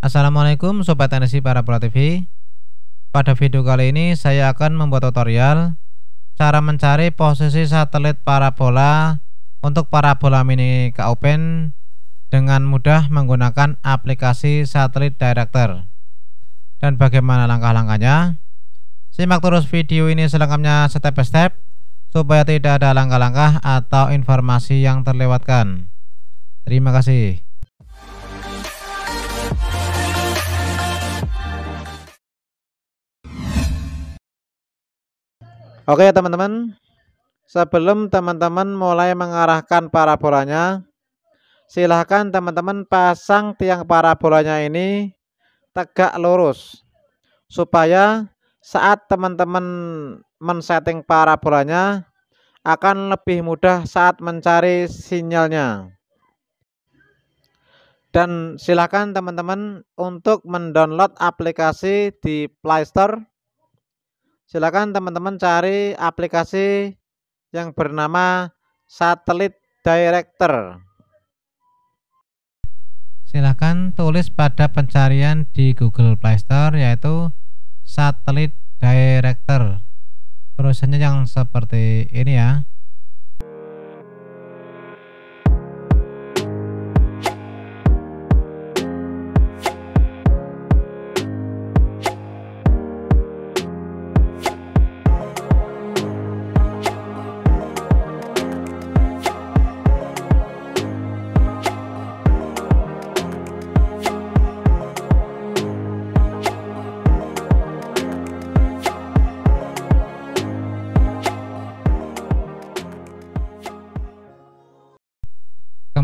Assalamualaikum Sobat NSI para Pro TV Pada video kali ini saya akan membuat tutorial Cara mencari posisi satelit parabola Untuk parabola mini KOPEN Dengan mudah menggunakan aplikasi satelit director Dan bagaimana langkah-langkahnya Simak terus video ini selengkapnya step by step Supaya tidak ada langkah-langkah atau informasi yang terlewatkan Terima kasih Oke ya teman-teman. Sebelum teman-teman mulai mengarahkan parabolanya, silahkan teman-teman pasang tiang parabolanya ini tegak lurus. Supaya saat teman-teman men-setting parabolanya akan lebih mudah saat mencari sinyalnya. Dan silahkan teman-teman untuk mendownload aplikasi di Playstore Store silakan teman-teman cari aplikasi yang bernama Satelit Director. Silakan tulis pada pencarian di Google Play Store yaitu Satelit Director. Browsernya yang seperti ini ya.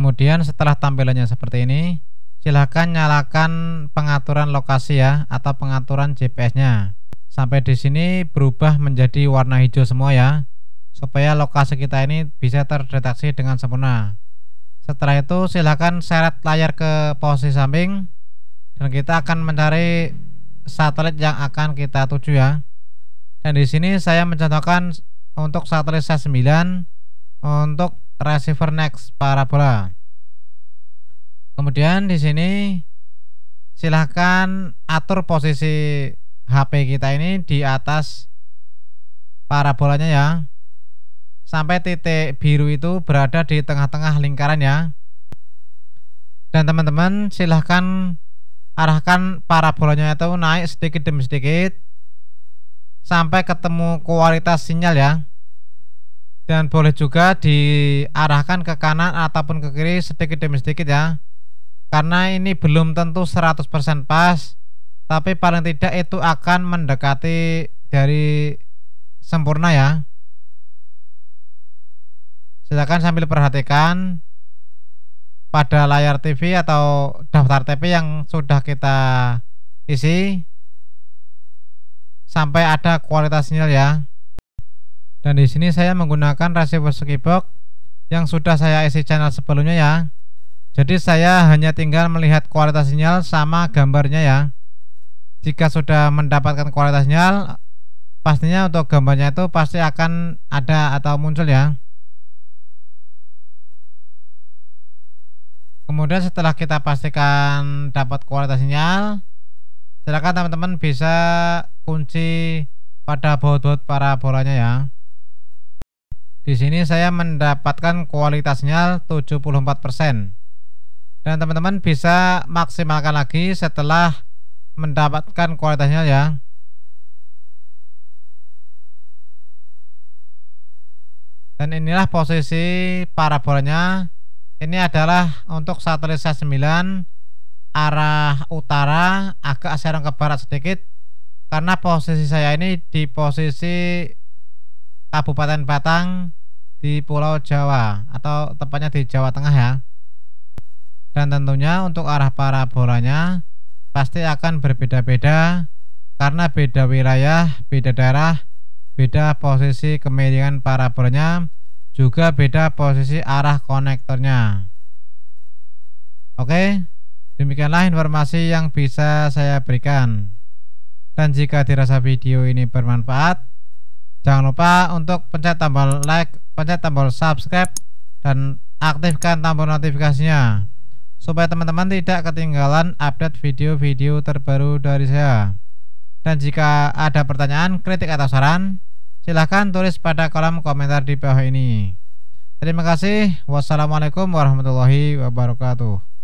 kemudian setelah tampilannya seperti ini silahkan nyalakan pengaturan lokasi ya atau pengaturan GPS-nya sampai di sini berubah menjadi warna hijau semua ya supaya lokasi kita ini bisa terdeteksi dengan sempurna setelah itu silahkan seret layar ke posisi samping dan kita akan mencari satelit yang akan kita tuju ya dan di sini saya mencontohkan untuk satelit S9 untuk receiver next parabola. Kemudian di sini silahkan atur posisi HP kita ini di atas parabolanya ya. Sampai titik biru itu berada di tengah-tengah lingkaran ya. Dan teman-teman silahkan arahkan parabolanya itu naik sedikit demi sedikit sampai ketemu kualitas sinyal ya dan boleh juga diarahkan ke kanan ataupun ke kiri sedikit demi sedikit ya karena ini belum tentu 100% pas tapi paling tidak itu akan mendekati dari sempurna ya silakan sambil perhatikan pada layar TV atau daftar TV yang sudah kita isi sampai ada kualitas sinyal ya dan di sini saya menggunakan rasio skipbox yang sudah saya isi channel sebelumnya ya. Jadi saya hanya tinggal melihat kualitas sinyal sama gambarnya ya. Jika sudah mendapatkan kualitas sinyal, pastinya untuk gambarnya itu pasti akan ada atau muncul ya. Kemudian setelah kita pastikan dapat kualitas sinyal, silakan teman-teman bisa kunci pada baut-baut bolanya ya. Di sini saya mendapatkan kualitasnya 74%. Dan teman-teman bisa maksimalkan lagi setelah mendapatkan kualitasnya ya. Dan inilah posisi parabolanya. Ini adalah untuk satelit saya 9 arah utara agak serong ke barat sedikit karena posisi saya ini di posisi Kabupaten Batang di Pulau Jawa atau tepatnya di Jawa Tengah ya. Dan tentunya untuk arah parabolanya pasti akan berbeda-beda karena beda wilayah, beda daerah, beda posisi kemiringan parabolanya, juga beda posisi arah konektornya. Oke, demikianlah informasi yang bisa saya berikan. Dan jika dirasa video ini bermanfaat, Jangan lupa untuk pencet tombol like, pencet tombol subscribe, dan aktifkan tombol notifikasinya supaya teman-teman tidak ketinggalan update video-video terbaru dari saya. Dan jika ada pertanyaan, kritik atau saran, silahkan tulis pada kolom komentar di bawah ini. Terima kasih. Wassalamualaikum warahmatullahi wabarakatuh.